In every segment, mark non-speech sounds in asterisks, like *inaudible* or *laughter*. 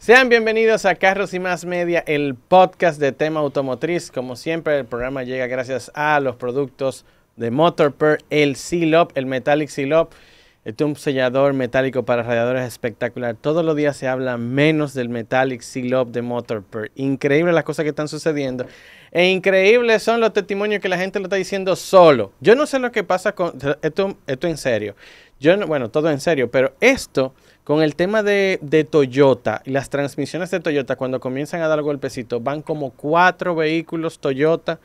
Sean bienvenidos a Carros y Más Media, el podcast de tema automotriz. Como siempre, el programa llega gracias a los productos de Motorper, el Silop, el Metallic Silop este es un sellador metálico para radiadores espectacular. Todos los días se habla menos del Metallic Seal Up de Motorper. Increíble las cosas que están sucediendo. E increíbles son los testimonios que la gente lo está diciendo solo. Yo no sé lo que pasa con... Esto, esto en serio. Yo bueno, todo en serio, pero esto con el tema de, de Toyota las transmisiones de Toyota, cuando comienzan a dar golpecitos, van como cuatro vehículos Toyota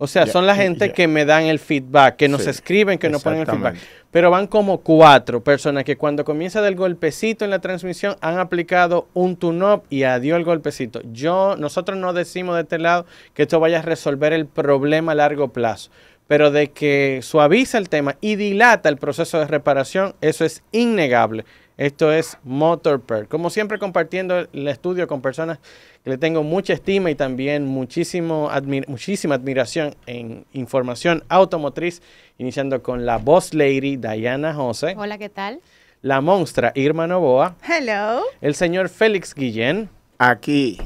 o sea, son la gente que me dan el feedback, que nos escriben, que nos ponen el feedback. Pero van como cuatro personas que cuando comienza del golpecito en la transmisión han aplicado un tune-up y adiós el golpecito. Yo, nosotros no decimos de este lado que esto vaya a resolver el problema a largo plazo, pero de que suaviza el tema y dilata el proceso de reparación, eso es innegable. Esto es Motorper. Como siempre compartiendo el estudio con personas que le tengo mucha estima y también muchísimo muchísima admiración en información automotriz, iniciando con la boss lady Diana José. Hola, ¿qué tal? La monstra Irma Novoa. Hello. El señor Félix Guillén. Aquí.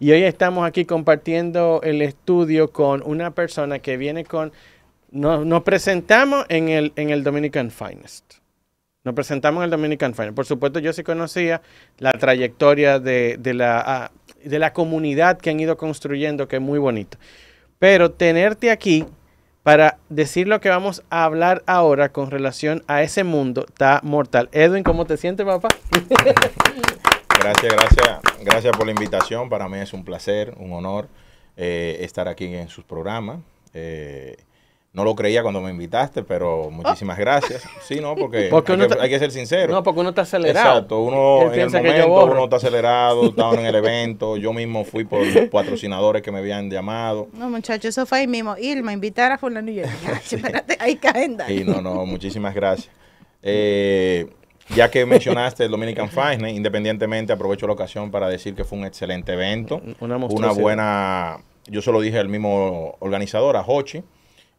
Y hoy estamos aquí compartiendo el estudio con una persona que viene con... Nos, nos presentamos en el, en el Dominican Finest. Nos presentamos en el Dominican Final. Por supuesto, yo sí conocía la trayectoria de, la, ah, de la comunidad que han ido construyendo, que es muy bonito. Pero tenerte aquí para decir lo que vamos a hablar ahora con relación a ese mundo está mortal. Edwin, ¿cómo te sientes, papá? Gracias, gracias. Gracias por la invitación. Para mí es un placer, un honor eh, estar aquí en sus programas. Eh, no lo creía cuando me invitaste, pero oh. muchísimas gracias. Sí, no, porque, *laughs* hay, que, ser sincero. No, porque uno está acelerado. Exacto, uno en el momento, uno está acelerado, estaba en el evento, yo mismo fui por los patrocinadores que me habían llamado. No, muchachos, eso fue ahí mismo. Irma, invitar a fulano y *laughs* espérate, ahí caen. Y no, no, muchísimas gracias. Eh, ya que mencionaste el Dominican Fine, independientemente, aprovecho la ocasión para decir que fue un excelente evento. Una, una buena, yo se lo dije al mismo organizador, a Hochi,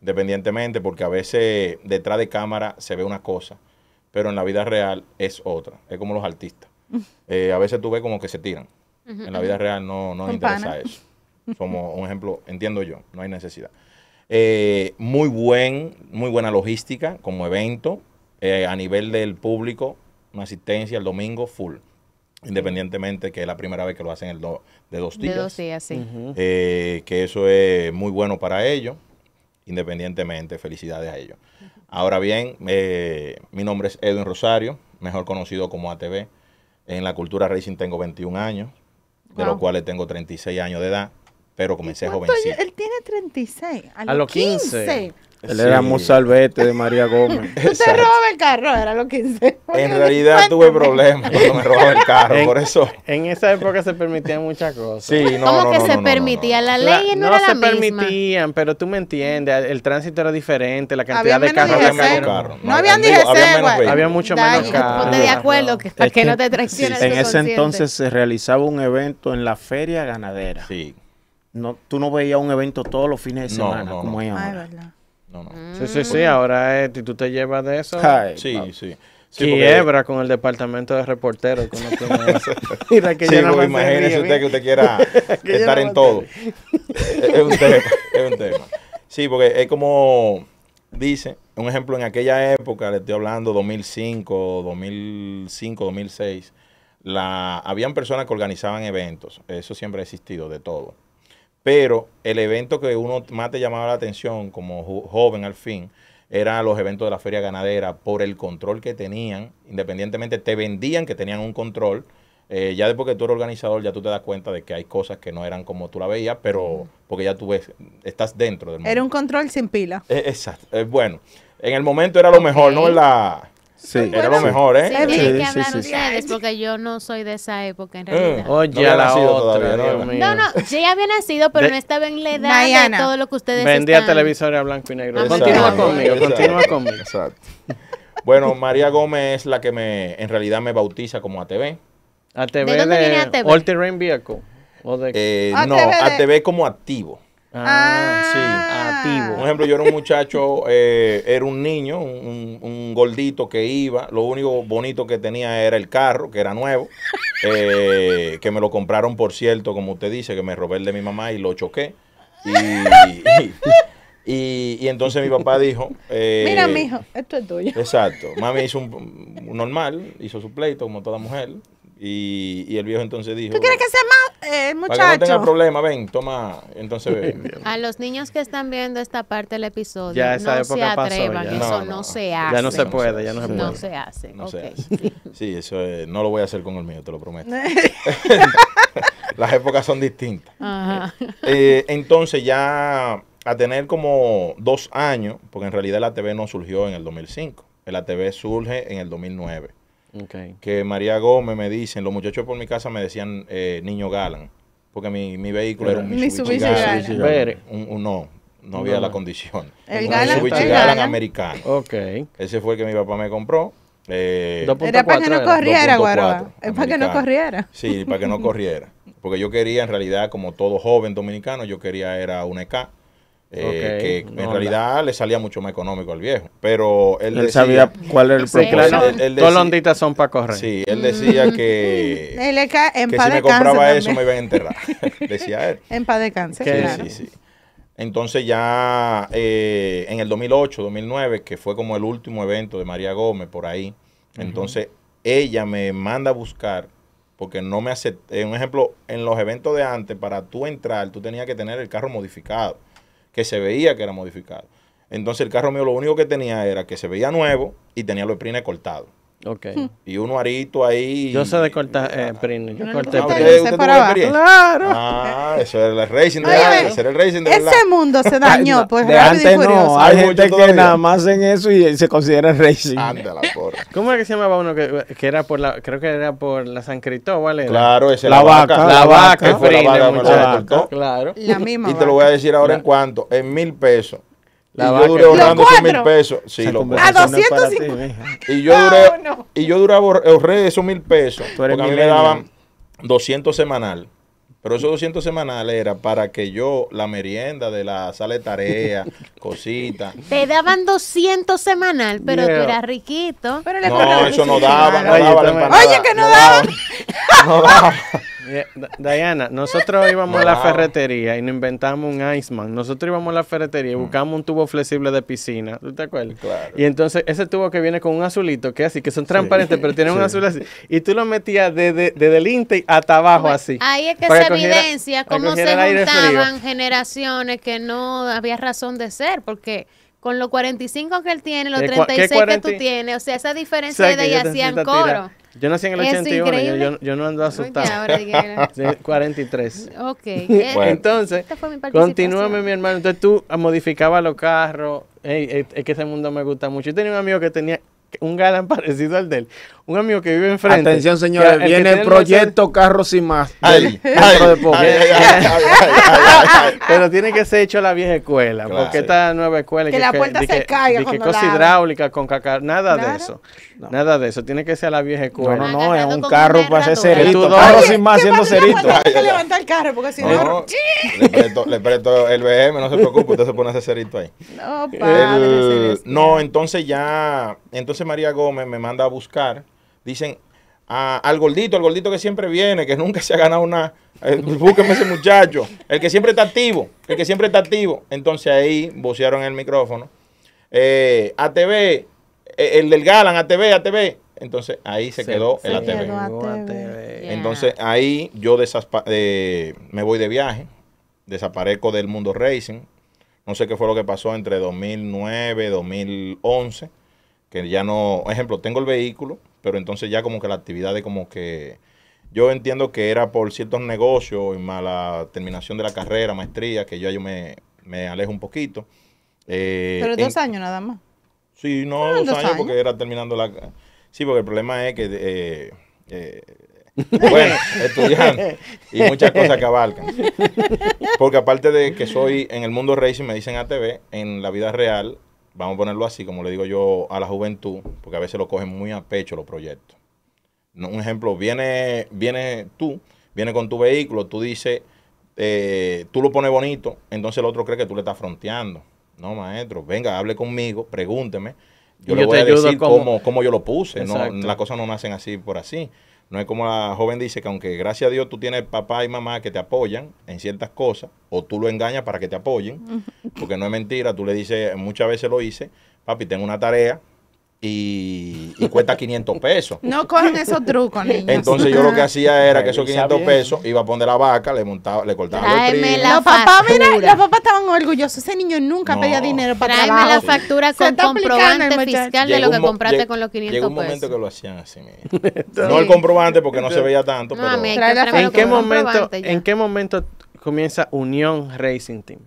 independientemente, porque a veces detrás de cámara se ve una cosa, pero en la vida real es otra. Es como los artistas. Eh, a veces tú ves como que se tiran. En la vida real no, no nos interesa eso. Somos un ejemplo, entiendo yo, no hay necesidad. Eh, muy, buen, muy buena logística como evento. Eh, a nivel del público, una asistencia el domingo full. Independientemente que es la primera vez que lo hacen el de dos días. De dos sí. que eso es muy bueno para ellos independientemente. Felicidades a ellos. Ahora bien, eh, mi nombre es Edwin Rosario, mejor conocido como ATV. En la cultura racing tengo 21 años, de los cuales tengo 36 años de edad, pero comencé jovencito. Él tiene 36, a los, a los 15. Él era Mozalbete de María Gómez. Tú te robas el carro, era lo que hice. En *laughs* realidad tuve problemas me robaba el carro, en, por eso. En esa época se permitían muchas cosas. Sí, no, ¿Cómo que se permitía? La ley no, era la misma. No se permitían, pero tú me entiendes, el tránsito era diferente, la cantidad de carros había menos No, habían había, había mucho menos carros. Ponte de acuerdo, para no te En ese entonces se realizaba un evento en la feria ganadera. Sí. No, tú no veías un evento todos los fines de semana como verdad. No, no. Sí, sí, sí. Ahora, eh, tú te llevas de eso. sí, sí. quiebra con el departamento de reporteros. imagínese usted que usted quiera *laughs* estar en todo. *laughs* es, un tema, Sí, porque es como dice, un ejemplo, en aquella época, le estoy hablando 2005, 2005, 2006, la, habían personas que organizaban eventos. Eso siempre ha existido, de todo. Pero el evento que uno más te llamaba la atención como joven al fin eran los eventos de la feria ganadera por el control que tenían, independientemente te vendían que tenían un control. Eh, ya después que tú eres organizador, ya tú te das cuenta de que hay cosas que no eran como tú la veías, pero porque ya tú ves, estás dentro del mundo. Era un control sin pila. Eh, exacto. Eh, bueno, en el momento era lo mejor, ¿no? La, Sí. Era lo mejor, ¿eh? Sí, sí, que porque yo no soy de esa época en mm. realidad. Oye, la otra, todavía, No, no, *laughs* ya había nacido, pero no estaba en la edad de todo lo que ustedes Vendía están... televisores a blanco y negro. Ah, continúa conmigo, continúa conmigo. Exacto. Bueno, María Gómez es la que me, en realidad me bautiza como ATV. ATV ¿De All Terrain Vehicle. O de... Eh, no, ATV como activo. Ah, sí. Ah. Activo. Por ejemplo, yo era un muchacho, eh, era un niño, un, gordito que iba. Lo único bonito que tenía era el carro, que era nuevo. Eh, que me lo compraron, por cierto, como usted dice, que me robé el de mi mamá y lo choqué. Y, y, entonces mi papá dijo: eh, Mira, mijo, esto es tuyo. Exacto. Mami hizo un normal, hizo su pleito como toda mujer. Y, el viejo entonces dijo... ¿Tú quieres que sea más, eh, muchacho? Para que no tenga problema, ven, toma, entonces *laughs* A los niños que están viendo esta parte del episodio, ya no se atrevan, eso no, se hace. Ya no se puede, ya no se puede. No se hace, Sí, eso no lo voy a hacer con el mío, te lo prometo. *laughs* Las épocas son distintas. Eh, eh, entonces ya a tener como dos años, porque en realidad la TV no surgió en el 2005, la TV surge en el 2009. Que María Gómez me dicen, los muchachos por mi casa me decían eh, niño galán porque mi, vehículo era un Mitsubishi, Un, no, no había la condición. El un americano. Ese fue el que mi papá me compró. Eh, era para que no corriera, Guaroa. Es para que no corriera. Sí, para que no *laughs* corriera. Porque yo quería, en realidad, como todo joven dominicano, yo quería era una EK eh, que en realidad le salía mucho más económico al viejo. Pero él, él decía, sabía cuál era el propósito. Dos londitas son para correr. Sí, él decía mm. que, *laughs* que si me compraba eso me iban a enterrar. *laughs* decía él. En paz de cáncer. sí, sí. Entonces ya eh, en el 2008, 2009, que fue como el último evento de María Gómez por ahí, entonces ella me manda a buscar porque no me acepté. Eh, un ejemplo, en los eventos de antes, para tú entrar, tú tenías que tener el carro modificado que se veía que era modificado. Entonces el carro mío lo único que tenía era que se veía nuevo y tenía los sprints cortados. Okay. Hmm. Y uno arito ahí. Yo sé de cortar eh, ah, Yo corté ah, Claro. Ah, eso era el racing de verdad. Ese mundo se dañó, *laughs* pues de antes no. Hay, gente que nada más en eso y se considera racing. la porra. *laughs* ¿Cómo es que se llamaba uno que, que, era por la, creo que era por la San Cristóbal? Claro, ese la, vaca. La vaca, la vaca, Claro. La misma. Y te lo voy a decir ahora en cuanto en mil pesos y yo duré ahorrando esos mil pesos. Sí, a 250. y yo duré, y yo duré ahorré esos mil pesos. Porque a mí me daban 200 semanal. Pero esos 200 semanales era para que yo, la merienda de la sala de tarea, *laughs* cositas. Te daban 200 semanal, pero tú eras riquito. Pero no, eso no daba, Oye, que no, daban. no daba. *laughs* Eh, Diana, nosotros íbamos a la ferretería y nos inventamos un Iceman. Nosotros íbamos a la ferretería y mm. buscamos un tubo flexible de piscina. ¿Tú te acuerdas? Claro. Y entonces ese tubo que viene con un azulito, que así, que son transparentes, pero tienen un azul así. Y tú lo metías desde, el inte hasta abajo así. Ahí es que se evidencia cómo se juntaban generaciones que no había razón de ser, porque con los 45 que él tiene, los 36 que tú tienes, o sea, esa diferencia de edad hacían coro. Yo nací en el 81, yo, no ando asustado. ahora, 43. *laughs* Ok. *laughs* Eh, Entonces, continúame mi hermano. Entonces tú modificabas los carros, es que ese mundo me gusta mucho. Yo tenía un amigo que tenía un galán *laughs* parecido al de él un amigo que vive enfrente. Atención, señores, viene el proyecto Carro Sin más. Ahí. *laughs* Pero tiene que ser hecho a la vieja escuela, porque esta nueva escuela. Que, que la puerta se caiga. que cosa hidráulicas hidráulica con caca, nada de eso. Nada de eso, tiene que ser a la vieja escuela. No, no, es un carro para hacer cerito. Carro sin más haciendo cerito. Hay que levantar el carro, porque si no. Le presto el BM, no se preocupe, usted se pone a hacer cerito ahí. No, padre. No, entonces ya. Entonces María Gómez me manda a buscar dicen ah, al gordito, al gordito que siempre viene, que nunca se ha ganado una. Eh, búsqueme ese muchacho, el que siempre está activo, el que siempre está activo. Entonces ahí vocearon el micrófono. Eh, ATV, eh, el del Galan, ATV, ATV. Entonces ahí se, quedó el ATV. Entonces ahí yo me voy de viaje, desaparezco del mundo racing. No sé qué fue lo que pasó entre 2009, 2011, que ya no, ejemplo, tengo el vehículo, pero entonces ya como que la actividad de como que... Yo entiendo que era por ciertos negocios y mala terminación de la carrera, maestría, que yo, yo me, me alejo un poquito. Eh, pero dos años nada más. Sí, no, ah, dos, años, porque era terminando la... Sí, porque el problema es que... Eh, eh, *laughs* bueno, estudiando y muchas cosas que abarcan. Porque aparte de que soy en el mundo racing, me dicen ATV, en la vida real vamos a ponerlo así, como le digo yo a la juventud, porque a veces lo cogen muy a pecho los proyectos. un ejemplo, viene, viene tú, viene con tu vehículo, tú dices, eh, tú lo pones bonito, entonces el otro cree que tú le estás fronteando. No, maestro, venga, hable conmigo, pregúnteme. Yo, yo le voy a decir cómo, yo lo puse. No, las cosas no nacen así por así. No es como la joven dice que aunque gracias a Dios tú tienes papá y mamá que te apoyan en ciertas cosas, o tú lo engañas para que te apoyen, porque no es mentira, tú le dices, muchas veces lo hice, papi, tengo una tarea, y, cuesta 500 *laughs* pesos. No cogen esos trucos, niños. Entonces yo lo que hacía era que esos 500 pesos iba a poner la vaca, le montaba, le cortaba Tráeme los Los papás, mira, los papás estaban orgullosos. Ese niño nunca pedía dinero para Tráeme trabajo. la factura con comprobante fiscal de lo que compraste con los 500 pesos. Llegó un momento que lo hacían así, *laughs* No el comprobante porque no se veía tanto, pero... ¿En qué, momento, ¿En qué momento comienza Unión Racing Team?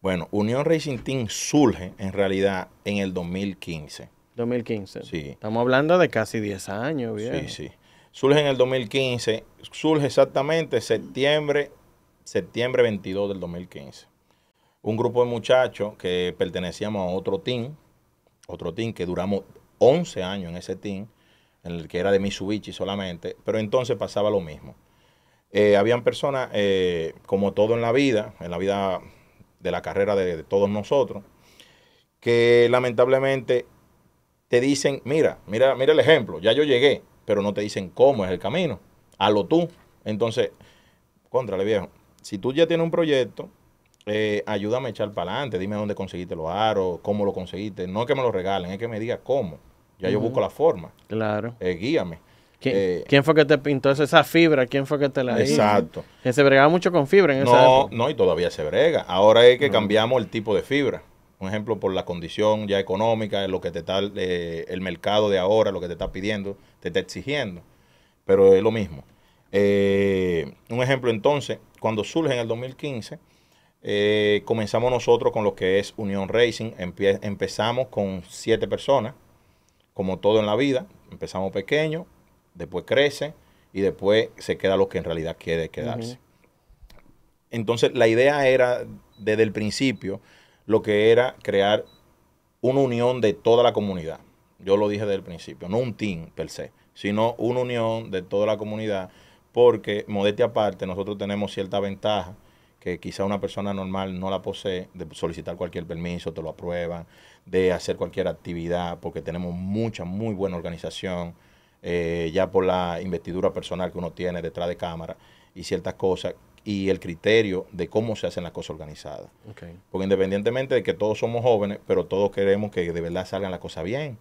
Bueno, Unión Racing Team surge en realidad en el 2015. 2015. Sí. Estamos hablando de casi 10 años. Viejo. Sí, sí. Surge en el 2015, surge exactamente septiembre, septiembre 22 del 2015. Un grupo de muchachos que pertenecíamos a otro team, otro team que duramos 11 años en ese team, en el que era de Mitsubishi solamente, pero entonces pasaba lo mismo. Eh, habían personas, eh, como todo en la vida, en la vida de la carrera de todos nosotros, que lamentablemente te dicen, mira, mira, mira el ejemplo, ya yo llegué, pero no te dicen cómo es el camino, hazlo tú. Entonces, contrale viejo, si tú ya tienes un proyecto, eh, ayúdame a echar para adelante, dime dónde conseguiste los aros, cómo lo conseguiste, no es que me lo regalen, es que me diga cómo, ya yo busco la forma. Claro. Eh, guíame. Eh, ¿Quién, fue que te pintó esa fibra? ¿Quién fue que te la Exacto. Que se bregaba mucho con fibra en no, esa época. No, y todavía se brega. Ahora es que cambiamos el tipo de fibra un ejemplo, por la condición ya económica, lo que te está, eh, el mercado de ahora, lo que te está pidiendo, te está exigiendo. Pero es lo mismo. Eh, un ejemplo entonces, cuando surge en el 2015, eh, comenzamos nosotros con lo que es Unión Racing. empezamos con siete personas, como todo en la vida. Empezamos pequeño, después crece y después se queda lo que en realidad quiere quedarse. Entonces, la idea era desde el principio lo que era crear una unión de toda la comunidad. Yo lo dije desde el principio, no un team per se, sino una unión de toda la comunidad, porque modestia aparte, nosotros tenemos cierta ventaja que quizá una persona normal no la posee, de solicitar cualquier permiso, te lo aprueban, de hacer cualquier actividad, porque tenemos mucha, muy buena organización, eh, ya por la investidura personal que uno tiene detrás de cámara y ciertas cosas y el criterio de cómo se hacen las cosas organizadas. Porque independientemente de que todos somos jóvenes, pero todos queremos que de verdad salgan las cosas bien.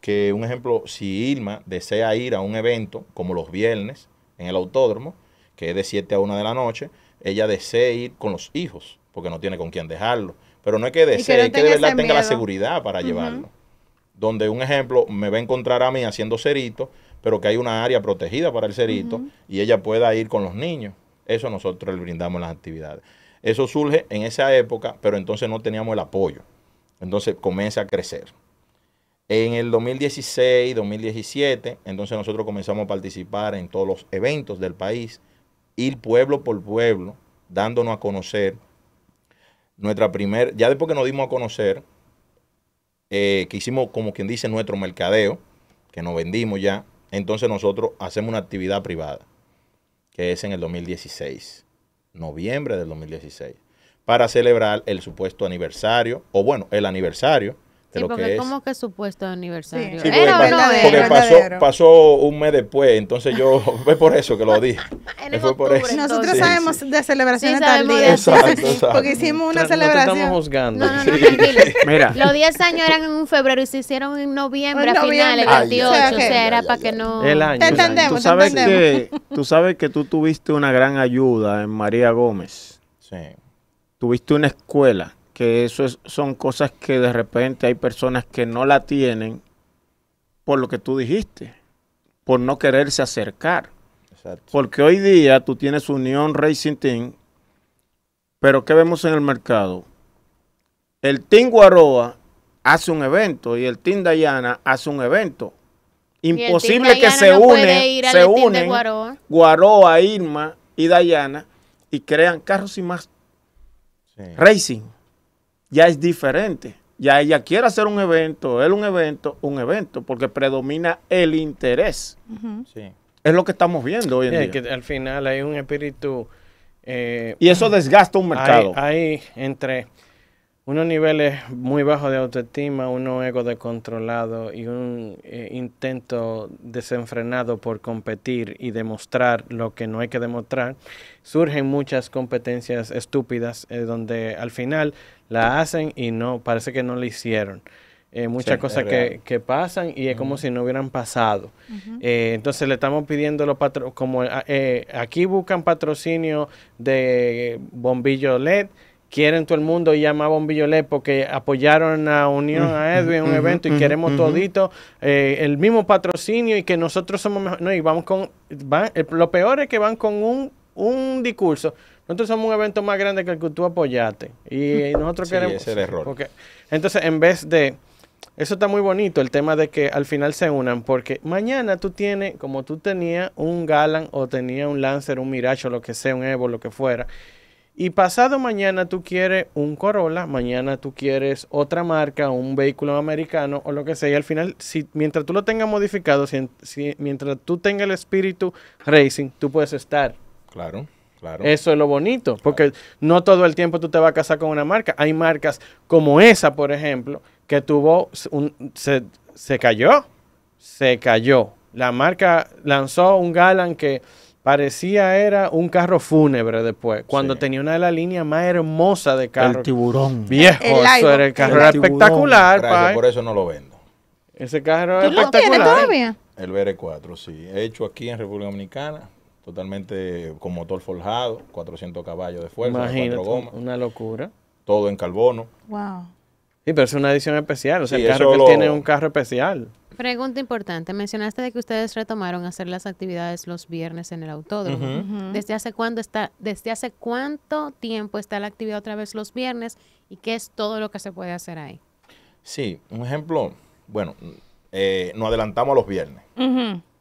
Que un ejemplo, si Irma desea ir a un evento como los viernes en el autódromo, que es de 7 a 1 de la noche, ella desea ir con los hijos, porque no tiene con quién dejarlo. Pero no es que desee, que que de verdad tenga la seguridad para llevarlo. Donde un ejemplo me va a encontrar a mí haciendo cerito, pero que hay una área protegida para el cerito y ella pueda ir con los niños. Eso nosotros le brindamos las actividades. Eso surge en esa época, pero entonces no teníamos el apoyo. Entonces comienza a crecer. En el 2016, 2017, entonces nosotros comenzamos a participar en todos los eventos del país, ir pueblo por pueblo, dándonos a conocer. Nuestra primera... ya después que nos dimos a conocer, eh, que hicimos como quien dice nuestro mercadeo, que nos vendimos ya, entonces nosotros hacemos una actividad privada que es en el 2016, noviembre del 2016, para celebrar el supuesto aniversario, o bueno, el aniversario Sí, que es. como que supuesto aniversario. era porque, no porque Pasó, pasó, un mes después, entonces yo *laughs* fue por eso que lo dije. fue por eso. Nosotros sabemos de celebraciones tal día. Porque hicimos una celebración. No estamos juzgando. Mira. Los 10 años eran en febrero y se hicieron en noviembre, a finales, 28. o sea, era para que no. El año. Te entendemos, tú sabes te entendemos. Que, tú sabes que tú tuviste una gran ayuda en María Gómez. Sí. Tuviste una escuela que eso son cosas que de repente hay personas que no la tienen por lo que tú dijiste, por no quererse acercar. Porque hoy día tú tienes Unión Racing Team, pero ¿qué vemos en el mercado? El Team Guaroa hace un evento y el Team Dayana hace un evento. Imposible que se une, se unen Guaroa. Irma y Dayana y crean carros y más racing ya es diferente. Ya ella quiere hacer un evento, él un evento, un evento, porque predomina el interés. Es lo que estamos viendo hoy en día. al final hay un espíritu... Eh, y eso desgasta un mercado. Hay, entre unos niveles muy bajos de autoestima, uno ego descontrolado y un eh, intento desenfrenado por competir y demostrar lo que no hay que demostrar, surgen muchas competencias estúpidas eh, donde al final la hacen y no, parece que no la hicieron. Eh, muchas cosas que, que, pasan y es como si no hubieran pasado. Eh, entonces le estamos pidiendo los como eh, aquí buscan patrocinio de bombillo LED, quieren todo el mundo y llama bombillo LED porque apoyaron a Unión a Edwin en un evento y queremos todito el mismo patrocinio y que nosotros somos mejor. No, y vamos con, lo peor es que van con un, un discurso nosotros somos un evento más grande que el que tú apoyaste. Y *laughs* nosotros queremos. es el error. Porque, entonces, en vez de. Eso está muy bonito, el tema de que al final se unan, porque mañana tú tienes, como tú tenías un Galan o tenías un Lancer, un Mirage o lo que sea, un Evo, lo que fuera, y pasado mañana tú quieres un Corolla, mañana tú quieres otra marca, un vehículo americano o lo que sea. Y al final, si, mientras tú lo tengas modificado, mientras tú tengas el espíritu racing, tú puedes estar. Claro. Eso es lo bonito, porque no todo el tiempo tú te vas a casar con una marca. Hay marcas como esa, por ejemplo, que tuvo, un, se, se cayó, se cayó. La marca lanzó un Galan que parecía era un carro fúnebre después, cuando tenía una de las líneas más hermosas de carro. El tiburón. Viejo, eso era el carro espectacular. por eso no lo vendo. Ese carro todavía? El BR4, sí. He hecho aquí en República Dominicana totalmente con motor forjado, 400 caballos de fuerza, cuatro gomas. Una locura. Todo en carbono. Wow. Sí, pero es una edición especial. O sea, el carro que tiene un carro especial. Pregunta importante. Mencionaste de que ustedes retomaron hacer las actividades los viernes en el autódromo. ¿Desde hace está, desde hace cuánto tiempo está la actividad otra vez los viernes y qué es todo lo que se puede hacer ahí? Sí, un ejemplo, bueno, eh, nos adelantamos a los viernes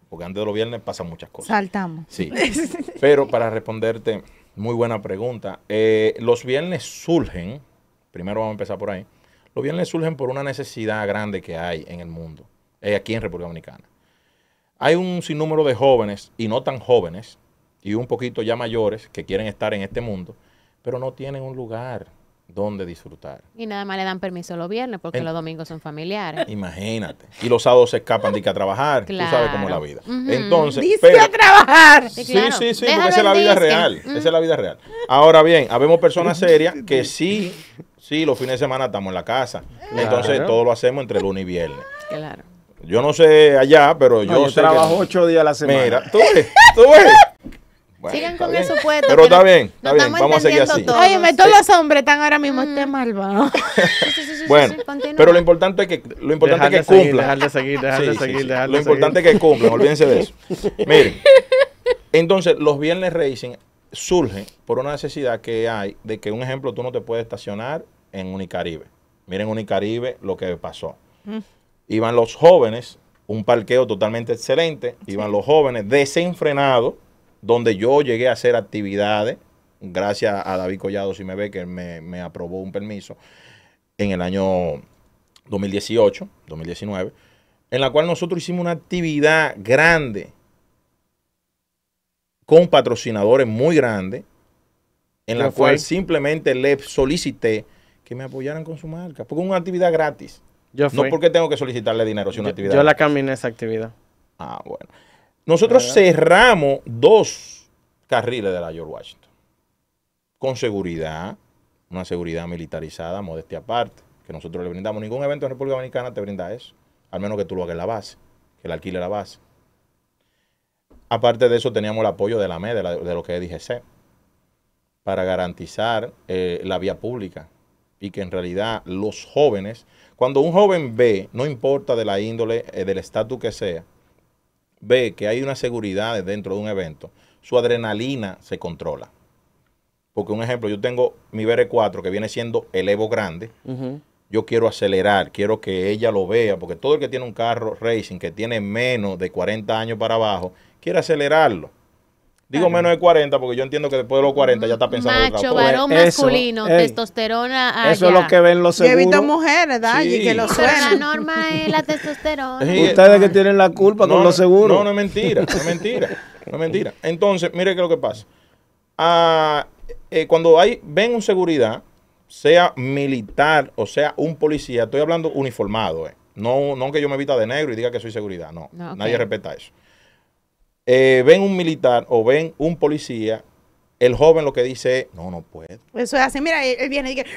porque antes de los viernes pasan muchas cosas. Saltamos. Sí. *laughs* Pero para responderte, muy buena pregunta. Eh, los viernes surgen, primero vamos a empezar por ahí, los viernes surgen por una necesidad grande que hay en el mundo, eh, aquí en República Dominicana. Hay un sinnúmero de jóvenes y no tan jóvenes y un poquito ya mayores que quieren estar en este mundo, pero no tienen un lugar dónde disfrutar. Y nada más le dan permiso los viernes porque los domingos son familiares. Imagínate. Y los sábados se escapan de que a trabajar. Claro. Tú sabes cómo es la vida. Entonces. Dice trabajar. Sí, sí, sí, esa es la vida real. Esa es la vida real. Ahora bien, habemos personas serias que sí, sí, los fines de semana estamos en la casa. Entonces todo lo hacemos entre lunes y viernes. Claro. Yo no sé allá, pero yo, yo trabajo ocho días a la semana. Mira, tú ves, tú ves. Sigan con eso puesto. Pero está bien, está bien. Vamos a seguir así. Oye, todos los hombres están ahora mismo mm. este malvado. bueno, pero lo importante es que lo importante cumplan. seguir, dejar seguir, Lo importante es que cumplan, olvídense de eso. *laughs* Miren. Entonces, los viernes racing surgen por una necesidad que hay de que un ejemplo tú no te puedes estacionar en Unicaribe. Miren Unicaribe lo que pasó. Mm. Iban los jóvenes, un parqueo totalmente excelente, iban los jóvenes desenfrenados donde yo llegué a hacer actividades, gracias a David Collado, si me ve, que me, aprobó un permiso en el año 2018, 2019, en la cual nosotros hicimos una actividad grande con patrocinadores muy grandes, en la cual simplemente le solicité que me apoyaran con su marca, porque una actividad gratis. no porque tengo que solicitarle dinero, sino una actividad. Yo la caminé esa actividad. Ah, bueno. Nosotros cerramos dos carriles de la George Washington. Con seguridad, una seguridad militarizada, modestia aparte, que nosotros le brindamos. Ningún evento en República Dominicana te brinda eso, al menos que tú lo hagas en la base, que le alquile la base. Aparte de eso, teníamos el apoyo de la MEDE, de, lo que es DGC, para garantizar eh, la vía pública y que en realidad los jóvenes, cuando un joven ve, no importa de la índole, eh, del estatus que sea, ve que hay una seguridad dentro de un evento, su adrenalina se controla. Porque un ejemplo, yo tengo mi BR4 que viene siendo el Evo grande. Yo quiero acelerar, quiero que ella lo vea, porque todo el que tiene un carro racing que tiene menos de 40 años para abajo, quiere acelerarlo. Digo menos de 40 porque yo entiendo que después de los 40 ya está pensando Macho, otra cosa. varón masculino, testosterona Eso es lo que ven los seguros. Y evita mujeres, sí. que lo la norma es la testosterona. Ustedes que tienen la culpa no, con los seguros. No, no es mentira, no es mentira, no es mentira. Entonces, mire qué es lo que pasa. Ah, eh, cuando hay, ven un seguridad, sea militar o sea un policía, estoy hablando uniformado, eh. no, no que yo me evita de negro y diga que soy seguridad, no. Nadie respeta eso eh, ven un militar o ven un policía, el joven lo que dice es, no, no puedo. Eso es así, mira, él viene y dice,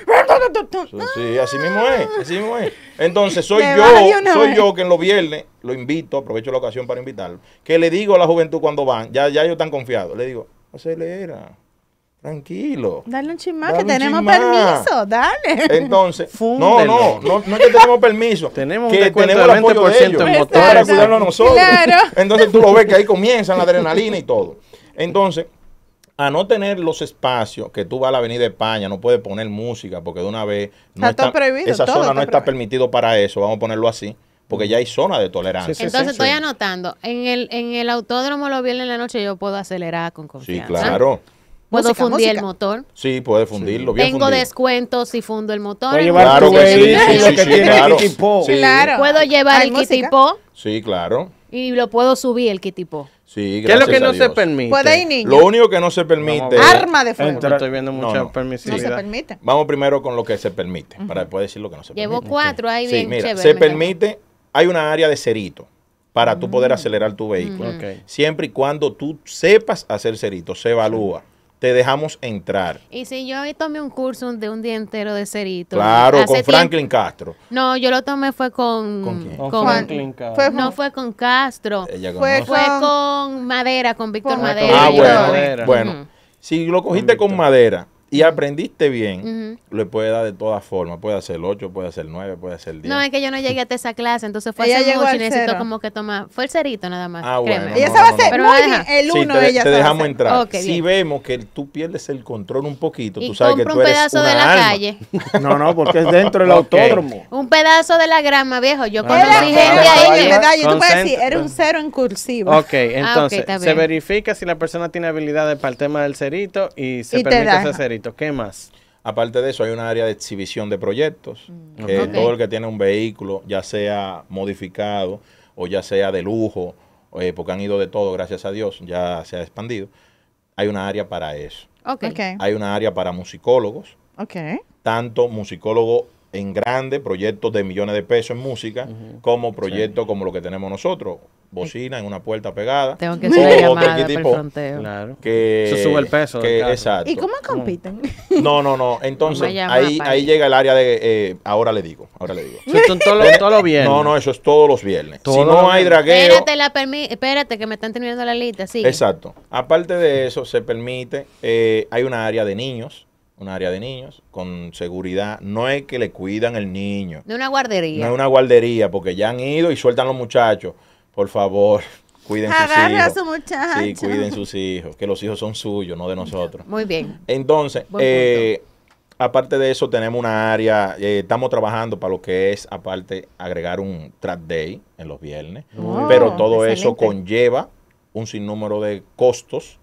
sí, así mismo es, así mismo es. Entonces soy *laughs* yo, soy yo que en los viernes lo invito, aprovecho la ocasión para invitarlo, que le digo a la juventud cuando van, ya, ya ellos están confiados, le digo, era Tranquilo. Dale un chimán, que tenemos permiso, dale. Entonces, *laughs* no, no, no, es que tenemos permiso. *laughs* tenemos que tenemos el 20% de ellos en pues motor. para cuidarlo nosotros. Claro. *laughs* Entonces tú lo ves que ahí comienzan la adrenalina y todo. Entonces, a no tener los espacios que tú vas a la Avenida España, no puedes poner música porque de una vez no está, prohibido, esa zona no está permitido para eso, vamos a ponerlo así, porque ya hay zona de tolerancia. Entonces estoy anotando, en el en el autódromo lo viernes en la noche yo puedo acelerar con confianza. Sí, claro. ¿Puedo fundir el motor? Sí, puede fundirlo. Tengo descuento si fundo el motor. Puedo llevar claro que sí, Puedo llevar el kitipo. Sí, claro. Y lo puedo subir el kitipo. Sí, ¿Qué es lo que no se permite? Lo único que no se permite. Arma de fuego. estoy viendo mucha no, no. se permite. Vamos primero con lo que se permite, para después decir lo que no se permite. Llevo cuatro ahí bien Se permite, hay una área de cerito para tú poder mm. acelerar tu vehículo. Siempre y cuando tú sepas hacer cerito, se evalúa te dejamos entrar. Y si yo tomé un curso de un día entero de cerito. Claro, con Franklin Castro. No, yo lo tomé fue con... ¿Con quién? Franklin no fue con Castro. fue, fue con, Madera, con Víctor Madera. Ah, bueno. bueno Si lo cogiste con Madera y aprendiste bien, le puede dar de todas formas. Puede hacer el 8, puede hacer el 9, puede ser el 10. No, es que yo no llegué hasta esa clase, entonces fue ella hacer necesito como que tomar. Fue el cerito nada más. Ah, bueno. Ella se va a hacer Muy bien, el 1 te, ella te dejamos entrar. si vemos que tú pierdes el control un poquito, tú sabes que tú un pedazo de la calle. *laughs* no, no, porque es dentro del *laughs* autódromo. Un pedazo de la grama, viejo. Yo la vigente ahí. Tú puedes decir, eres un cero en cursiva. Ok, entonces ah, se verifica si la persona tiene habilidades para el tema del cerito y se permite ese cerito. ¿Qué más? Aparte de eso, hay un área de exhibición de proyectos. Mm. Todo el que tiene un vehículo, ya sea modificado o ya sea de lujo, eh, porque han ido de todo, gracias a Dios, ya se ha expandido. Hay una área para eso. Okay. Hay una área para musicólogos. Tanto musicólogos en grande, proyectos de millones de pesos en música, como proyectos como lo que tenemos nosotros, bocina en una puerta pegada. Tengo que ser llamada fronteo. Claro. que eso sube el peso. exacto. ¿Y cómo compiten? *laughs* No, no, no. Entonces ahí, ahí llega el área de eh, ahora le digo, ahora le digo. todos los, viernes. No, no, eso es todos los viernes. si no hay dragueo. Espérate, espérate que me están teniendo la lista, sí. Exacto. Aparte de eso se permite eh, hay un área de niños un área de niños con seguridad. No es que le cuidan el niño. De una guardería. No es una guardería, porque ya han ido y sueltan los muchachos por favor, *laughs* cuiden sus hijos. A su Sí, cuiden sus hijos, que los hijos son suyos, no de nosotros. Muy bien. Entonces, eh, aparte de eso, tenemos una área, eh, estamos trabajando para lo que es, aparte, agregar un track day en los viernes, oh, pero todo eso conlleva un sinnúmero de costos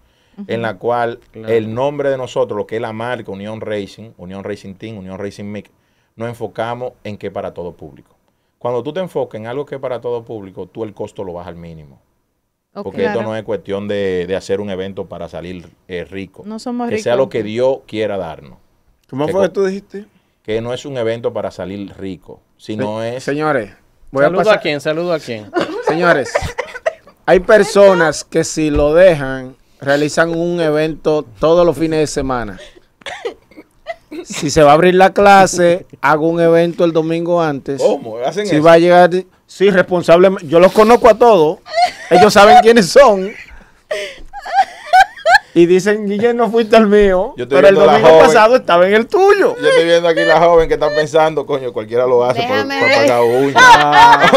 en la cual el nombre de nosotros, lo que es la marca Unión Racing, Unión Racing Team, Unión Racing Mix, nos enfocamos en que para todo público. Cuando tú te enfocas en algo que es para todo público, tú el costo lo bajas al mínimo. Porque esto no es cuestión de, hacer un evento para salir eh, rico. No somos ricos. Que sea lo que Dios quiera darnos. ¿Cómo fue que tú dijiste? Que no es un evento para salir rico, sino es... Señores, voy saludo a pasar... a quién, saludo a quién. Señores, hay personas que si lo dejan, realizan un evento todos los fines de semana si se va a abrir la clase, hago un evento el domingo antes. ¿Cómo? ¿Hacen si va a llegar, sí, responsablemente. Yo los conozco a todos. Ellos saben *laughs* quiénes son. Y dicen, Guille, no fuiste al mío. Pero el domingo pasado estaba en el tuyo. Yo estoy viendo aquí la joven que está pensando, coño, cualquiera lo hace para, pagar *laughs* ah.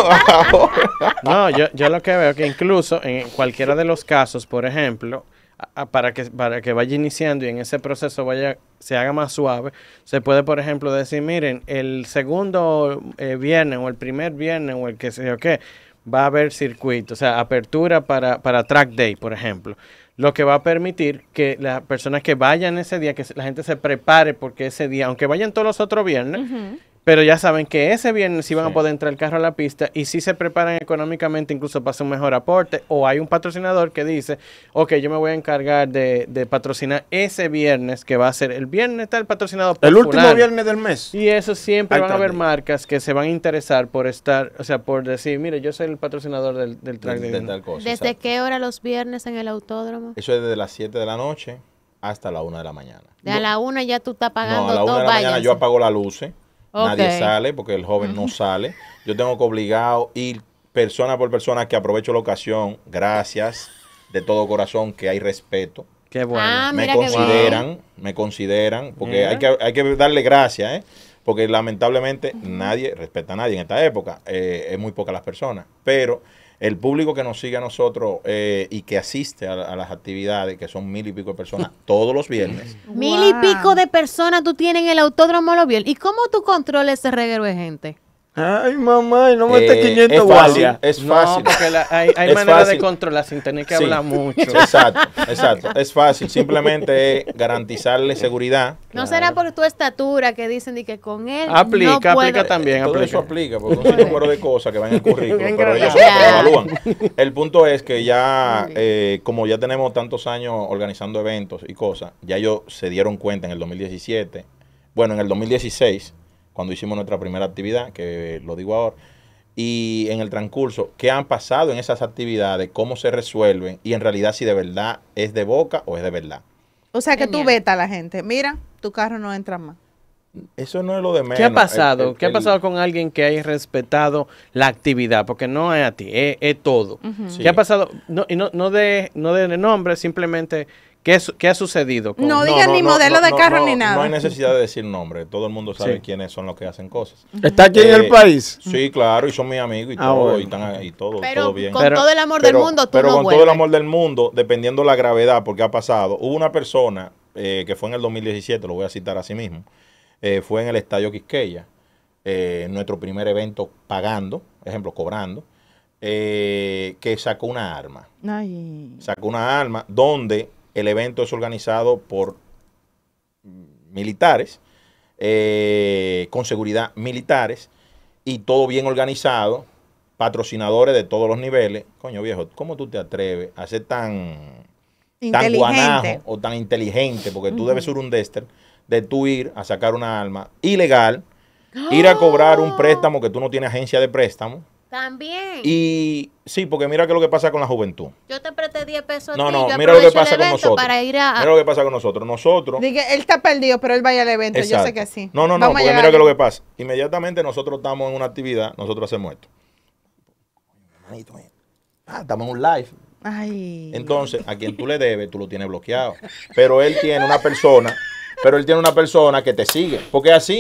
*laughs* no, yo, yo lo que veo que incluso en cualquiera de los casos, por ejemplo, para, que, para que vaya iniciando y en ese proceso vaya, se haga más suave, se puede, por ejemplo, decir, miren, el segundo eh, viernes o el primer viernes o el que sea, qué, va a haber circuito, o sea, apertura para, para track day, por ejemplo lo que va a permitir que las personas que vayan ese día, que la gente se prepare porque ese día, aunque vayan todos los otros viernes, pero ya saben que ese viernes sí van a poder entrar el carro a la pista y si se preparan económicamente incluso para hacer un mejor aporte o hay un patrocinador que dice, ok, yo me voy a encargar de, patrocinar ese viernes que va a ser el viernes está el patrocinado El último viernes del mes. Y eso siempre van a haber marcas que se van a interesar por estar, o sea, por decir, mire, yo soy el patrocinador del, del track de, ¿Desde qué hora los viernes en el autódromo? Eso es desde las 7 de la noche hasta la 1 de la mañana. De a la 1 ya tú estás pagando no, a la 1 de la mañana yo apago la luz Nadie sale porque el joven no sale. Yo tengo que obligado ir persona por persona que aprovecho la ocasión. Gracias de todo corazón que hay respeto. Qué ah, bueno. me consideran, me consideran, porque hay que, darle gracias, ¿eh? porque lamentablemente nadie respeta a nadie en esta época. Eh, es muy poca las personas. Pero el público que nos sigue a nosotros eh, y que asiste a, las actividades, que son mil y pico de personas *laughs* todos los viernes. Mil y pico de personas tú tienes en el autódromo lo ¿Y cómo tú controlas ese reguero de gente? Ay, mamá, y no me esté 500 eh, guardias. Es fácil. No, porque hay, manera de controlar sin tener que hablar mucho. Exacto, exacto. Es fácil. Simplemente es garantizarle seguridad. No será por tu estatura que dicen que con él. Aplica, no aplica también. Todo eso aplica, porque es un número de cosas que van en el currículum. *laughs* pero ellos lo evalúan. El punto es que ya, eh, como ya tenemos tantos años organizando eventos y cosas, ya ellos se dieron cuenta en el 2017, bueno, en el 2016 cuando hicimos nuestra primera actividad, que lo digo ahora, y en el transcurso, qué han pasado en esas actividades, cómo se resuelven y en realidad si de verdad es de boca o es de verdad. O sea que tú vetas a la gente, mira, tu carro no entra más. Eso no es lo de menos. ¿Qué ha pasado? ¿Qué ha pasado con alguien que haya respetado la actividad? Porque no es a ti, es, todo. ¿Qué ha pasado? y no, no, de, no de nombre, simplemente ¿Qué, ha sucedido? No digan ni modelo de carro ni nada. No hay necesidad de decir nombre. Todo el mundo sabe quiénes son los que hacen cosas. ¿Está aquí en el eh, país? Sí, claro, y son mis amigos y ah, todo, y, todo, pero bien. Con todo el amor del mundo, tú Pero con todo el amor del mundo, dependiendo la gravedad, porque ha pasado. Hubo una persona eh, que fue en el 2017, lo voy a citar así mismo, eh, fue en el Estadio Quisqueya, nuestro primer evento pagando, ejemplo, cobrando. que sacó una arma. Sacó una arma donde el evento es organizado por militares, eh, con seguridad militares, y todo bien organizado, patrocinadores de todos los niveles. Coño viejo, ¿cómo tú te atreves a ser tan, tan guanajo o tan inteligente? Porque tú debes ser un dester de tú ir a sacar una alma ilegal, ir a cobrar un ¡Ah! préstamo que tú no tienes agencia de préstamo, también. Y sí, porque mira que lo que pasa con la juventud. Yo te presté 10 pesos. No, no, mira lo que pasa con nosotros. Mira lo que pasa con nosotros. Nosotros. él está perdido, pero él vaya al evento. Yo sé que sí. No, no, no, porque mira qué es lo que pasa. Inmediatamente nosotros estamos en una actividad, nosotros hacemos esto. Ah, estamos en un live. Ay. Entonces, a quien tú le debes, tú lo tienes bloqueado. Pero él tiene una persona, pero él tiene una persona que te sigue. Porque es así.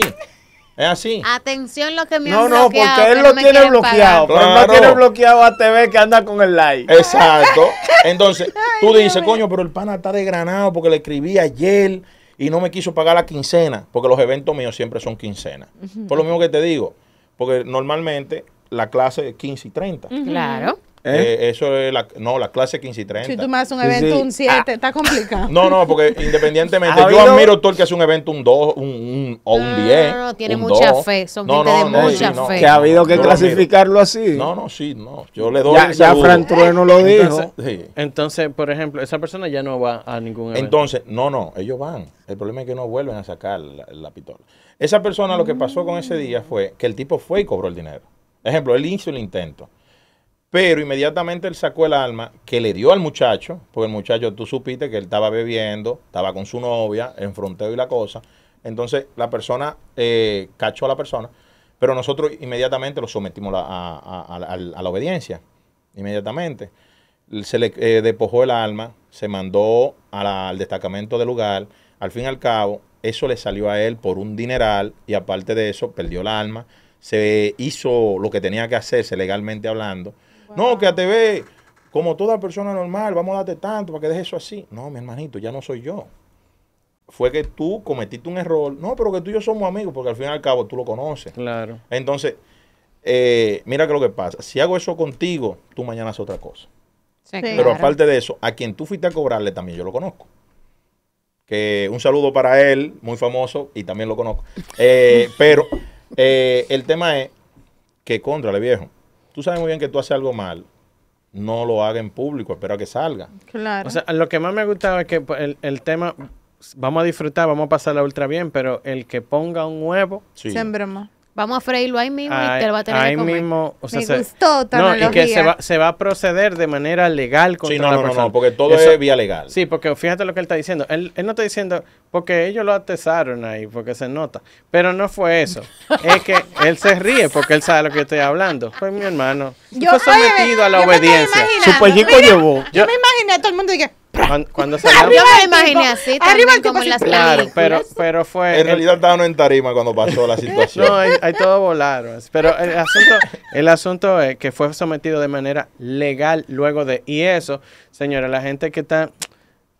Es así. Atención lo que me no, No, no, porque él lo tiene bloqueado. Pero no tiene bloqueado a TV que anda con el like. Exacto. *laughs* Entonces, tú dices, coño, pero el pana está desgranado porque le escribí ayer y no me quiso pagar la quincena. Porque los eventos míos siempre son quincenas. Por lo mismo que te digo. Porque normalmente la clase es 15 y 30. Claro. ¿Eh? Eh, eso es la, no, la clase 15 y 30. Si tú me haces un evento un 7, ah. está complicado. No, no, porque independientemente, *laughs* yo admiro todo el que hace un evento un 2 un, o un 10. No, no, no, tiene mucha fe, son gente de no, mucha fe. Que ha habido que clasificarlo así. No, no, sí, no. Yo le doy. Ya, ya Fran Trueno lo dijo. Entonces, por ejemplo, esa persona ya no va a ningún evento. Entonces, no, no, ellos van. El problema es que no vuelven a sacar la, pistola. Esa persona lo que pasó con ese día fue que el tipo fue y cobró el dinero. Ejemplo, él hizo el intento. Pero inmediatamente él sacó el alma que le dio al muchacho, porque el muchacho, tú supiste que él estaba bebiendo, estaba con su novia, en fronteo y la cosa. Entonces la persona eh, cachó a la persona, pero nosotros inmediatamente lo sometimos a, la obediencia. Inmediatamente. Se le eh, despojó el alma, se mandó al destacamento del lugar. Al fin y al cabo, eso le salió a él por un dineral y aparte de eso, perdió el alma. Se hizo lo que tenía que hacerse legalmente hablando no, que a TV, como toda persona normal, vamos a darte tanto para que dejes eso así. No, mi hermanito, ya no soy yo. Fue que tú cometiste un error. No, pero que tú y yo somos amigos, porque al fin y al cabo tú lo conoces. Claro. Entonces, eh, mira que lo que pasa. Si hago eso contigo, tú mañana haces otra cosa. Sí, pero aparte de eso, a quien tú fuiste a cobrarle también yo lo conozco. Que un saludo para él, muy famoso, y también lo conozco. Eh, *laughs* pero eh, el tema es que, contrale viejo, tú sabes muy bien que tú haces algo mal, no lo haga en público, espera que salga. Claro. O sea, lo que más me gustaba es que el, tema, vamos a disfrutar, vamos a pasarla ultra bien, pero el que ponga un huevo, sí. Vamos a freírlo ahí mismo y te lo va a tener que comer. mismo, o sea, Me se, No, y que se va, se va a proceder de manera legal contra sí, no, la no, no, no, porque todo es vía legal. Sí, porque fíjate lo que él está diciendo. Él, no está diciendo porque ellos lo atesaron ahí, porque se nota. Pero no fue eso. *laughs* es que él se ríe porque él sabe lo que yo estoy hablando. Pues mi hermano, yo, fue sometido a la obediencia. Su Su llevó. Yo, me imaginé a todo el mundo y dije, cuando, Yo imaginé así. Arriba como en las Claro, pero, pero fue. En realidad estaban en tarima cuando pasó la situación. No, ahí, todo volaron. Pero el asunto, el asunto es que fue sometido de manera legal luego de. Y eso, señora, la gente que está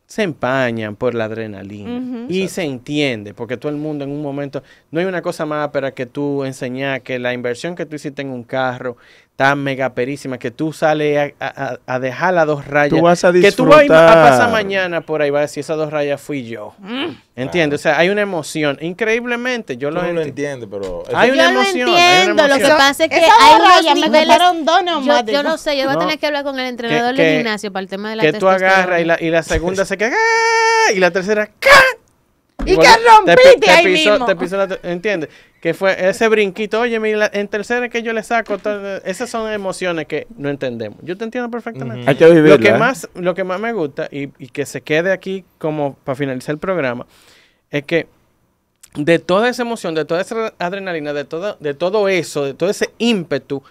se empañan por la adrenalina y se entiende, porque todo el mundo en un momento, no hay una cosa más para que tú enseñar que la inversión que tú hiciste en un carro tan mega perísima que tú sales a, dejar las dos rayas. Tú vas a disfrutar. Que tú vas a pasar mañana por ahí, vas a decir, esas dos rayas fui yo. Mm. ¿Entiendes? O sea, hay una emoción. Increíblemente, yo lo, entiendo, pero... Hay, una emoción, lo hay una emoción. lo que pasa es que hay rayas, niveles... velaron dos Yo, yo, no sé, yo voy a tener que hablar con el entrenador del gimnasio para el tema de la Que tú agarras y la, y la *laughs* segunda se queda... Ah", y la tercera... ¡ca! Y, que rompiste ahí mismo. Te piso la, ¿Entiendes? que fue ese brinquito, oye, mira, en tercera que yo le saco, esas son emociones que no entendemos. Yo te entiendo perfectamente. lo que ¿eh? más, lo que más me gusta y, que se quede aquí como para finalizar el programa es que de toda esa emoción, de toda esa adrenalina, de todo, de todo eso, de todo ese ímpetu,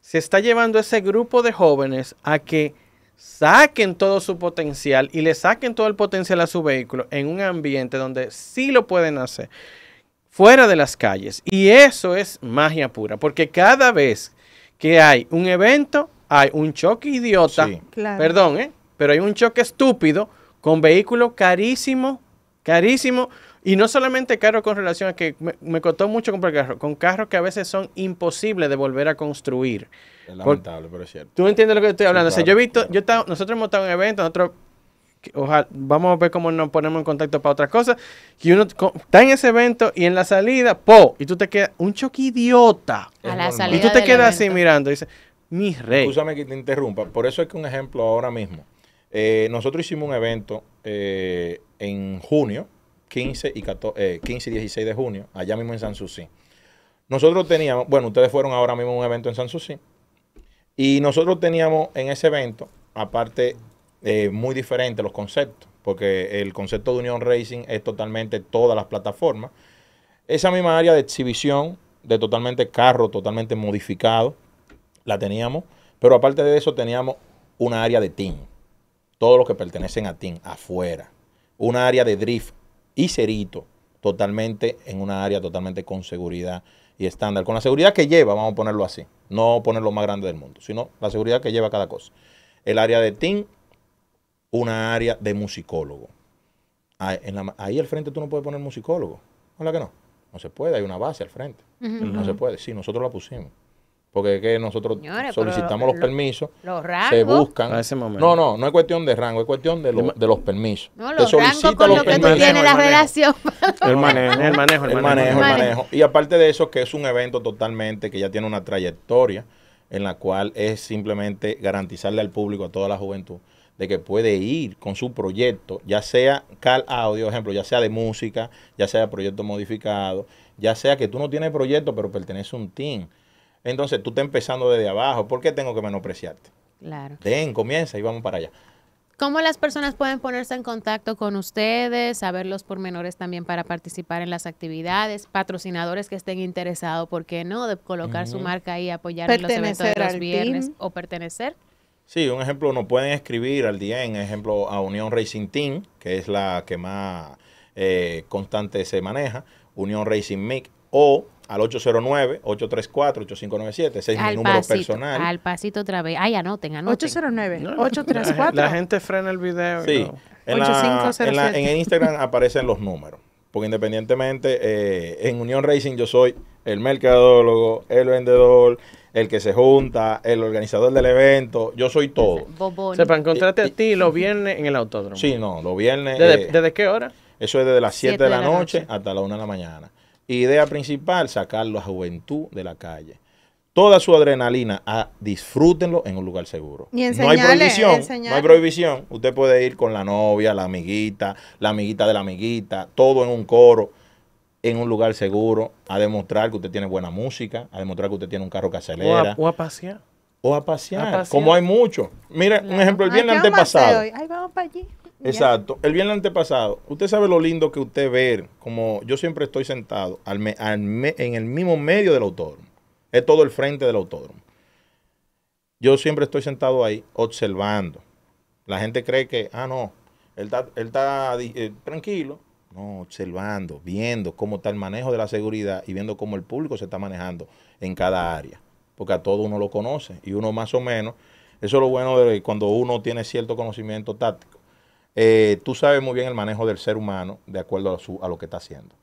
se está llevando ese grupo de jóvenes a que saquen todo su potencial y le saquen todo el potencial a su vehículo en un ambiente donde sí lo pueden hacer fuera de las calles. Y eso es magia pura, porque cada vez que hay un evento, hay un choque idiota, perdón, ¿eh? pero hay un choque estúpido con vehículo carísimo carísimo y no solamente caro con relación a que me, costó mucho comprar carro, con carros que a veces son imposibles de volver a construir. Es lamentable, Por, pero es cierto. ¿Tú entiendes lo que estoy hablando? o sea, yo he visto, yo nosotros hemos estado en eventos, nosotros ojalá, vamos a ver cómo nos ponemos en contacto para otra cosa. que uno está en ese evento y en la salida, po, y tú te quedas un choque idiota. y tú te quedas así mirando y dices, mi rey. Escúchame que te interrumpa, por eso es que un ejemplo ahora mismo. Eh, nosotros hicimos un evento eh, en junio, 15 y, 14, 15 eh, y 16 de junio, allá mismo en Sanssouci. Nosotros teníamos, bueno, ustedes fueron ahora mismo a un evento en Sanssouci, y nosotros teníamos en ese evento, aparte eh, muy diferentes los conceptos, porque el concepto de Unión Racing es totalmente todas las plataformas. Esa misma área de exhibición, de totalmente carro, totalmente modificado, la teníamos, pero aparte de eso teníamos una área de team, todos los que pertenecen a team, afuera, una área de drift y cerito, totalmente en una área totalmente con seguridad y estándar, con la seguridad que lleva, vamos a ponerlo así, no ponerlo más grande del mundo, sino la seguridad que lleva cada cosa. El área de team una área de musicólogo. Ahí, al frente tú no puedes poner musicólogo. ¿Hola que no? No se puede, hay una base al frente. No se puede. Sí, nosotros la pusimos. Porque es que nosotros solicitamos los permisos, los rangos, se buscan. no, no, no es cuestión de rango, es cuestión de, los permisos. No, los el manejo, el manejo, el manejo. Y aparte de eso, que es un evento totalmente que ya tiene una trayectoria en la cual es simplemente garantizarle al público, a toda la juventud, de que puede ir con su proyecto, ya sea Cal Audio, ejemplo, ya sea de música, ya sea proyecto modificado, ya sea que tú no tienes proyecto, pero perteneces a un team. Entonces tú estás empezando desde abajo, ¿por qué tengo que menospreciarte? Claro. Ven, comienza y vamos para allá. ¿Cómo las personas pueden ponerse en contacto con ustedes, saber los pormenores también para participar en las actividades, patrocinadores que estén interesados, por qué no, de colocar su marca ahí, apoyar en los eventos de los viernes o pertenecer? Sí, un ejemplo, nos pueden escribir al día, en ejemplo, a Unión Racing Team, que es la que más eh, constante se maneja, Unión Racing MIC, o al 809-834-8597. Ese es al mi número personal. Al pasito otra vez. Ay, anoten, anoten. 809-834. La, gente frena el video. Sí. En, Instagram aparecen los números. Porque independientemente, eh, en Unión Racing yo soy el mercadólogo, el vendedor, el que se junta, el organizador del evento, yo soy todo. O para encontrarte a ti los viernes en el autódromo. Sí, no, los viernes. ¿Desde, eh, qué hora? Eso es desde las 7 de la, noche, hasta la 1 de la mañana. Idea principal, sacar la juventud de la calle. Toda su adrenalina, a, ah, disfrútenlo en un lugar seguro. Y no hay prohibición, no hay prohibición. Usted puede ir con la novia, la amiguita, la amiguita de la amiguita, todo en un coro en un lugar seguro, a demostrar que usted tiene buena música, a demostrar que usted tiene un carro que acelera. O a, pasear. O a pasear, como hay mucho. Mira, un ejemplo, el viernes antepasado. Ahí vamos para allí. Exacto. El viernes antepasado, usted sabe lo lindo que usted ver, como yo siempre estoy sentado en el mismo medio del autódromo. Es todo el frente del autódromo. Yo siempre estoy sentado ahí observando. La gente cree que, ah, no, él está, eh, tranquilo, observando, viendo cómo está el manejo de la seguridad y viendo cómo el público se está manejando en cada área. Porque a todo uno lo conoce y uno más o menos. Eso es lo bueno de cuando uno tiene cierto conocimiento táctico. Eh, tú sabes muy bien el manejo del ser humano de acuerdo a, a lo que está haciendo.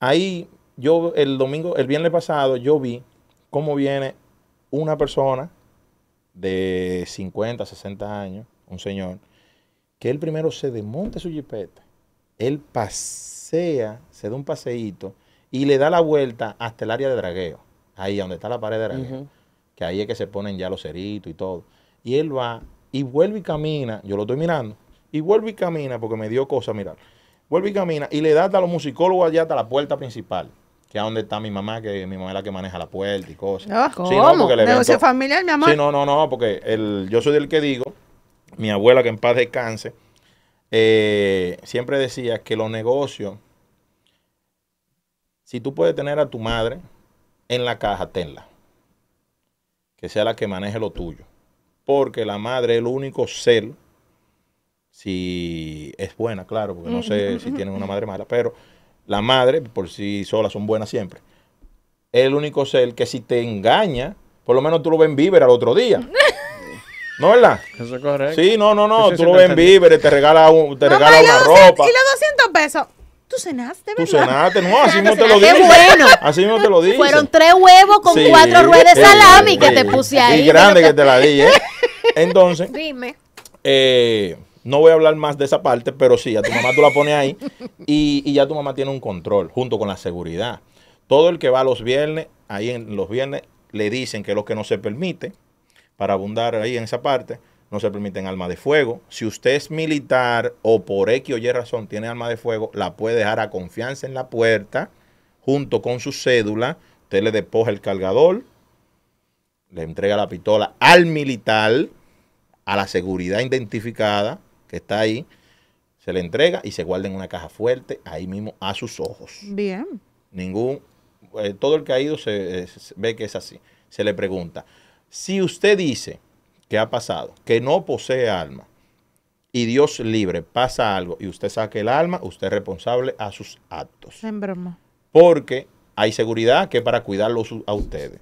Ahí yo el domingo, el viernes pasado, yo vi cómo viene una persona de 50, 60 años, un señor, que él primero se desmonte su jipeta él pasea, se da un paseíto y le da la vuelta hasta el área de dragueo, ahí donde está la pared de dragueo, que ahí es que se ponen ya los ceritos y todo. Y él va y vuelve y camina, yo lo estoy mirando, y vuelve y camina porque me dio cosa mirar. Vuelve y camina y le da hasta los musicólogos allá hasta la puerta principal que es donde está mi mamá, que mi mamá es la que maneja la puerta y cosas. Ah, no, ¿cómo? no, mi Sí, no, no, no, porque yo soy del que digo, mi abuela que en paz descanse, eh, siempre decía que los negocios, si tú puedes tener a tu madre en la caja, tenla. Que sea la que maneje lo tuyo. Porque la madre es el único ser, si es buena, claro, porque no sé si tienen una madre mala, pero la madre por sí sola son buenas siempre. Es el único ser que si te engaña, por lo menos tú lo ven vivir al otro día. *laughs* ¿No verdad? Eso es correcto. Sí, no, no, no. tú lo ves en víveres, te regala, un, te regala una ropa. Y los 200 pesos. Tú cenaste, ¿verdad? Tú cenaste, no, así mismo te lo dije. bueno. *laughs* Así mismo te lo dije. Fueron tres huevos con cuatro ruedas de salami que te puse ahí. Y grande que te la di, ¿eh? *laughs* Entonces. Dime. Eh, no voy a hablar más de esa parte, pero sí, a tu mamá tú la pones ahí y, y, ya tu mamá tiene un control junto con la seguridad. Todo el que va los viernes, ahí en los viernes, le dicen que lo que no se permite para abundar ahí en esa parte, no se permiten armas de fuego. Si usted es militar o por X o Y razón tiene arma de fuego, la puede dejar a confianza en la puerta junto con su cédula. Usted le despoja el cargador, le entrega la pistola al militar, a la seguridad identificada que está ahí, se le entrega y se guarda en una caja fuerte ahí mismo a sus ojos. Bien. Ningún, eh, todo el que ha ido eh, se ve que es así. Se le pregunta, si usted dice que ha pasado, que no posee alma, y Dios libre, pasa algo y usted saque el alma, usted es responsable a sus actos. En broma. Porque hay seguridad que para cuidarlos a ustedes.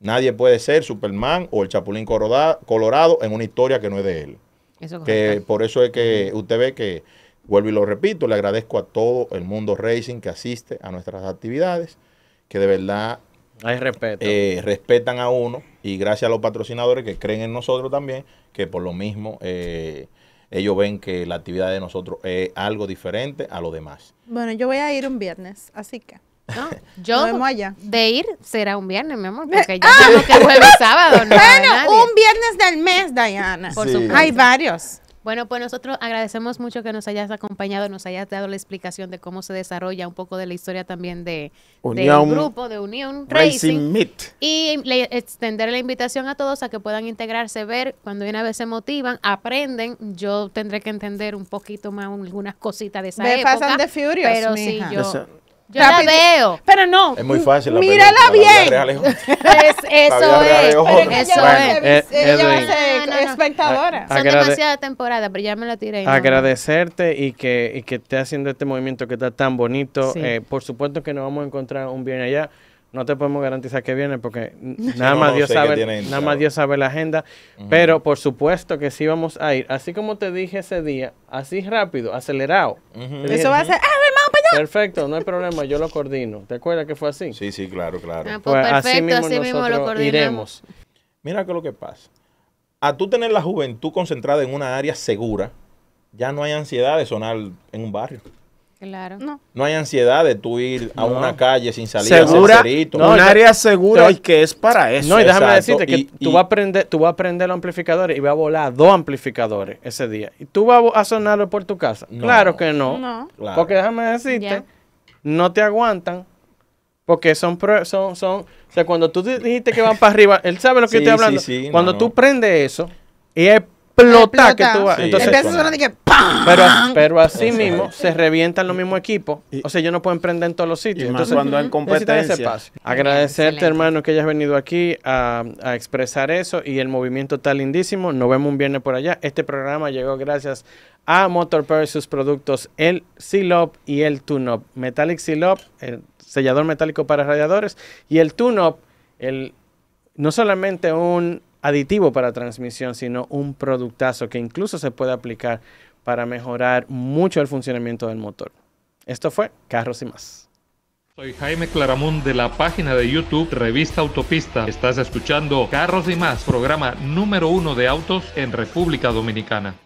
Nadie puede ser Superman o el Chapulín Colorado en una historia que no es de él. que por eso es que usted ve que, vuelvo y lo repito, le agradezco a todo el mundo racing que asiste a nuestras actividades, que de verdad hay eh, respetan a uno y gracias a los patrocinadores que creen en nosotros también, que por lo mismo eh, ellos ven que la actividad de nosotros es algo diferente a lo demás. Bueno, yo voy a ir un viernes, así que... No, yo de ir será un viernes, mi amor, porque yo *laughs* que jueves sábado. No bueno, un viernes del mes, Diana. Por Hay varios. Bueno, pues nosotros agradecemos mucho que nos hayas acompañado, nos hayas dado la explicación de cómo se desarrolla un poco de la historia también de, un grupo de Unión Racing, Y extender la invitación a todos a que puedan integrarse, ver cuando una vez se motivan, aprenden. Yo tendré que entender un poquito más algunas cositas de esa Me Pasan de pero sí, yo... Yo veo. Pero no. Es muy fácil. mírala bien. *laughs* eso es. Eso es. Ella, eh, va a ser espectadora. Son demasiadas temporadas, pero ya me lo tiré. Agradecerte y que, y que esté haciendo este movimiento que está tan bonito. Eh, por supuesto que nos vamos a encontrar un bien allá. No te podemos garantizar que viene porque *laughs* nada más Dios sabe, nada más Dios sabe la agenda, pero por supuesto que sí vamos a ir. Así como te dije ese día, así rápido, acelerado. Eso va a ser, ¡Ah, Perfecto, no hay problema, yo lo coordino. ¿Te acuerdas que fue así? Sí, sí, claro, claro. Ah, pues pues así mismo, lo coordinamos. Mira Mira que lo que pasa. A tú tener la juventud concentrada en una área segura, ya no hay ansiedad de sonar en un barrio. Claro. No. no hay ansiedad de tú ir a una calle sin salir un área segura y que es para eso. No, y déjame decirte que tú, vas a aprender tú vas a los amplificadores y va a volar dos amplificadores ese día. ¿Y tú vas a sonarlo por tu casa? Claro que no. No. Porque déjame decirte, no te aguantan. Porque son, son, son, o sea, cuando tú dijiste que van para arriba, él sabe lo que estoy hablando. cuando tú prendes eso, y es que tú Entonces, Pero, pero así mismo se revientan los mismos equipos. O sea, yo no puedo emprender en todos los sitios. Entonces, cuando en competencia. Ese espacio. Agradecerte, hermano, que hayas venido aquí a, expresar eso. Y el movimiento está lindísimo. Nos vemos un viernes por allá. Este programa llegó gracias a Motor y sus productos, el Silop y el Tunop. Metallic Silop, el sellador metálico para radiadores, y el Tunop, el no solamente un aditivo para transmisión, sino un productazo que incluso se puede aplicar para mejorar mucho el funcionamiento del motor. Esto fue Carros y más. Soy Jaime Claramún de la página de YouTube Revista Autopista. Estás escuchando Carros y más, programa número uno de autos en República Dominicana.